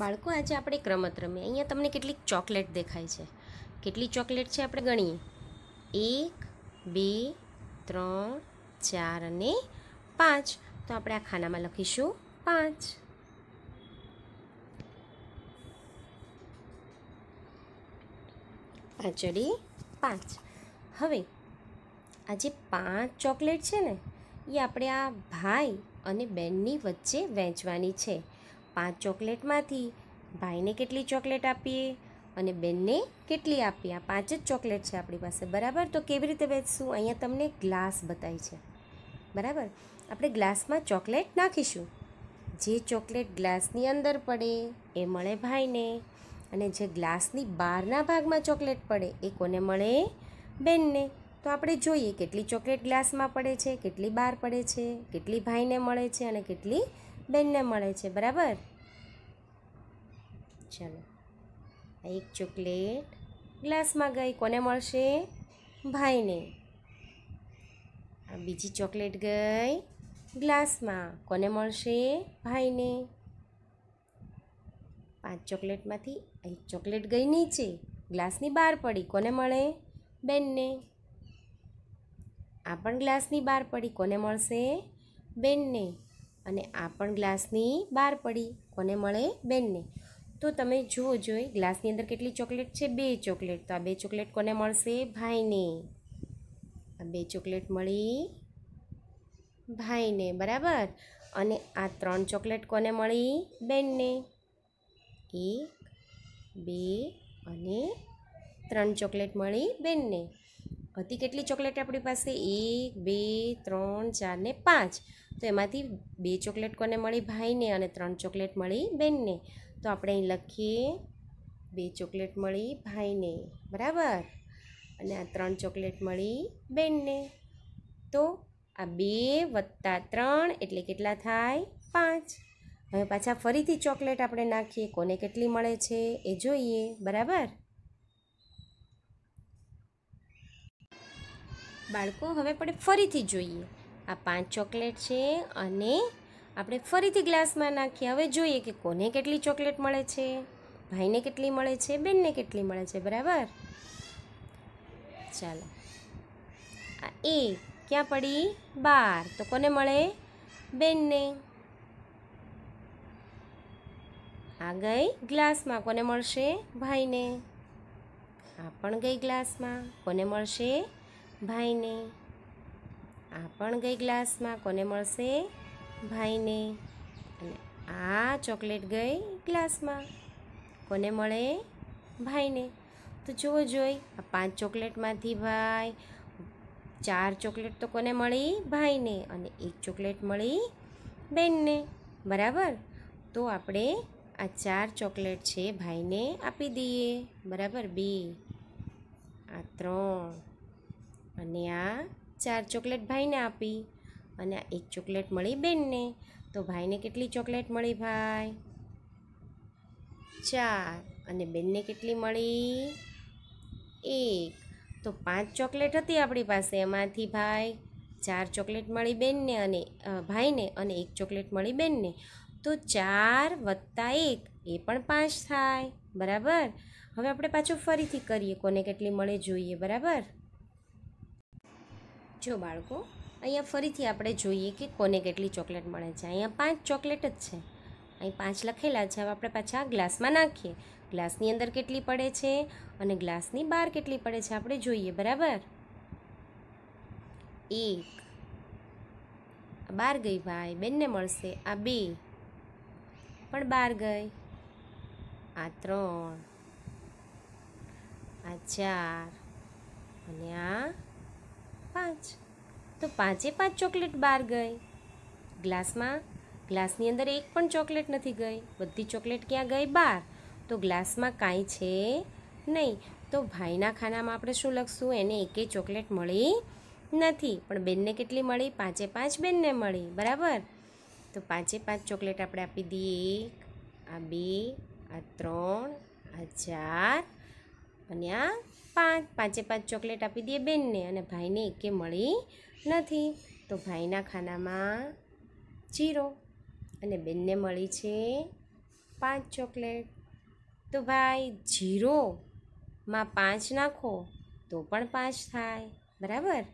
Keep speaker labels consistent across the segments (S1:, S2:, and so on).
S1: બાળકો આજે આપણે એક રમત રમીએ અહીંયા તમને કેટલીક ચોકલેટ દેખાય છે કેટલી ચોકલેટ છે આપણે ગણીએ એક બે ત્રણ ચાર અને પાંચ તો આપણે આ ખાનામાં લખીશું પાંચ પાંચડી પાંચ હવે આ જે પાંચ ચોકલેટ છે ને એ આપણે આ ભાઈ અને બહેનની વચ્ચે વહેંચવાની છે પાંચ ચોકલેટમાંથી ભાઈને કેટલી ચોકલેટ આપીએ અને બેનને કેટલી આપીએ આ પાંચ જ ચોકલેટ છે આપણી પાસે બરાબર તો કેવી રીતે વેચશું અહીંયા તમને ગ્લાસ બતાવી છે બરાબર આપણે ગ્લાસમાં ચોકલેટ નાખીશું જે ચોકલેટ ગ્લાસની અંદર પડે એ મળે ભાઈને અને જે ગ્લાસની બહારના ભાગમાં ચોકલેટ પડે એ કોને મળે બેનને તો આપણે જોઈએ કેટલી ચોકલેટ ગ્લાસમાં પડે છે કેટલી બહાર પડે છે કેટલી ભાઈને મળે છે અને કેટલી બેનને મળે છે બરાબર ચાલો એક ચોકલેટ ગ્લાસમાં ગઈ કોને મળશે ભાઈને આ બીજી ચોકલેટ ગઈ ગ્લાસમાં કોને મળશે ભાઈને પાંચ ચોકલેટમાંથી એક ચોકલેટ ગઈ નીચે ગ્લાસની બહાર પડી કોને મળે બેનને આ પણ ગ્લાસની બહાર પડી કોને મળશે બેનને અને આ પણ ગ્લાસની બહાર પડી કોને મળે બેનને તો તમે જુઓ જોઈ ગ્લાસની અંદર કેટલી ચોકલેટ છે બે ચોકલેટ તો આ બે ચોકલેટ કોને મળશે ભાઈને આ બે ચોકલેટ મળી ભાઈને બરાબર અને આ ત્રણ ચોકલેટ કોને મળી બેનને એક બે અને ત્રણ ચોકલેટ મળી બેનને હતી કેટલી ચોકલેટ આપણી પાસે એક બે ત્રણ ચાર ને પાંચ તો એમાંથી બે ચોકલેટ કોને મળી ભાઈને અને ત્રણ ચોકલેટ મળી બેનને તો આપણે અહીં લખીએ બે ચોકલેટ મળી ભાઈને બરાબર અને આ ત્રણ ચોકલેટ મળી બેનને તો આ બે વત્તા ત્રણ એટલે કેટલા થાય પાંચ હવે પાછા ફરીથી ચોકલેટ આપણે નાખીએ કોને કેટલી મળે છે એ જોઈએ બરાબર બાળકો હવે આપણે ફરીથી જોઈએ આ પાંચ ચોકલેટ છે અને આપણે ફરીથી ગ્લાસમાં નાખીએ હવે જોઈએ કે કોને કેટલી ચોકલેટ મળે છે ભાઈને કેટલી મળે છે બેનને કેટલી મળે છે બરાબર ચાલો આ એ ક્યાં પડી બાર તો કોને મળે બેનને આ ગઈ ગ્લાસમાં કોને મળશે ભાઈને આ પણ ગઈ ગ્લાસમાં કોને મળશે ભાઈને આ પણ ગઈ ગ્લાસમાં કોને મળશે ભાઈને અને આ ચોકલેટ ગઈ ગ્લાસમાં કોને મળે ભાઈને તો જુઓ જોઈ આ પાંચ ચોકલેટમાંથી ભાઈ ચાર ચોકલેટ તો કોને મળી ભાઈને અને એક ચોકલેટ મળી બેનને બરાબર તો આપણે આ ચાર ચોકલેટ છે ભાઈને આપી દઈએ બરાબર બે આ ત્રણ અને આ ચાર ચોકલેટ ભાઈને આપી અને આ એક ચોકલેટ મળી બેનને તો ભાઈને કેટલી ચોકલેટ મળી ભાઈ ચાર અને બેનને કેટલી મળી એક તો પાંચ ચોકલેટ હતી આપણી પાસે એમાંથી ભાઈ ચાર ચોકલેટ મળી બેનને અને ભાઈને અને એક ચોકલેટ મળી બેનને તો ચાર વત્તા એક એ પણ પાંચ થાય બરાબર હવે આપણે પાછું ફરીથી કરીએ કોને કેટલી મળે જોઈએ બરાબર જો બાળકો અહીંયા ફરીથી આપણે જોઈએ કે કોને કેટલી ચોકલેટ મળે છે અહીંયા પાંચ ચોકલેટ જ છે અહીં પાંચ લખેલા છે હવે આપણે પાછા ગ્લાસમાં નાખીએ ગ્લાસની અંદર કેટલી પડે છે અને ગ્લાસની બહાર કેટલી પડે છે આપણે જોઈએ બરાબર એક બહાર ગઈ ભાઈ બેનને મળશે આ બે પણ બહાર ગઈ આ ત્રણ આ ચાર અને આ પાંચ તો પાંચે પાંચ ચોકલેટ બહાર ગઈ ગ્લાસમાં ગ્લાસની અંદર એક પણ ચોકલેટ નથી ગઈ બધી ચોકલેટ ક્યાં ગઈ બહાર તો ગ્લાસમાં કાંઈ છે નહીં તો ભાઈના ખાનામાં આપણે શું લખશું એને એકેય ચોકલેટ મળી નથી પણ બેનને કેટલી મળી પાંચે પાંચ બેનને મળી બરાબર તો પાંચે પાંચ ચોકલેટ આપણે આપી દઈએ એક આ બે આ ત્રણ આ ચાર અને આ પાંચ પાંચે પાંચ ચોકલેટ આપી દઈએ બેનને અને ભાઈને એકે મળી નથી તો ભાઈના ખાનામાં જીરો અને બેનને મળી છે પાંચ ચોકલેટ તો ભાઈ જીરોમાં પાંચ નાખો તો પણ પાંચ થાય બરાબર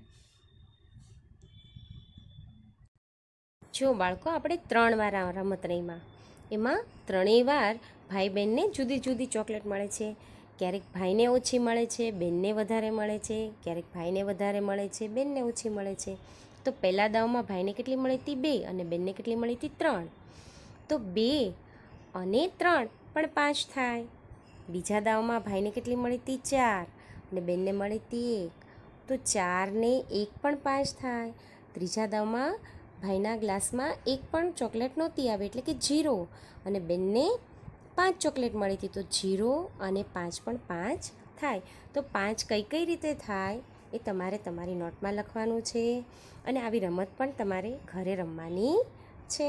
S1: જો બાળકો આપણે ત્રણ વાર રમત રહીમાં એમાં ત્રણેય વાર ભાઈ બહેનને જુદી જુદી ચોકલેટ મળે છે ક્યારેક ભાઈને ઓછી મળે છે બેનને વધારે મળે છે ક્યારેક ભાઈને વધારે મળે છે બેનને ઓછી મળે છે તો પહેલા દાવમાં ભાઈને કેટલી મળી હતી બે અને બેનને કેટલી મળી હતી ત્રણ તો બે અને ત્રણ પણ પાંચ થાય બીજા દાવમાં ભાઈને કેટલી મળી હતી ચાર અને બેનને મળી હતી એક તો ચારને એક પણ પાંચ થાય ત્રીજા દાવમાં ભાઈના ગ્લાસમાં એક પણ ચોકલેટ નહોતી આવે એટલે કે જીરો અને બેનને પાંચ ચોકલેટ મળી હતી તો જીરો અને પાંચ પણ પાંચ થાય તો પાંચ કઈ કઈ રીતે થાય એ તમારે તમારી નોટમાં લખવાનું છે અને આવી રમત પણ તમારે ઘરે રમવાની છે